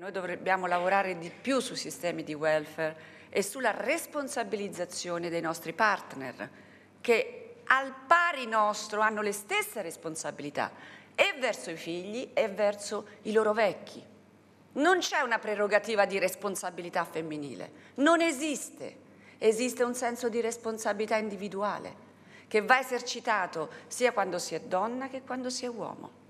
Noi dovremmo lavorare di più sui sistemi di welfare e sulla responsabilizzazione dei nostri partner, che al pari nostro hanno le stesse responsabilità e verso i figli e verso i loro vecchi. Non c'è una prerogativa di responsabilità femminile, non esiste. Esiste un senso di responsabilità individuale che va esercitato sia quando si è donna che quando si è uomo.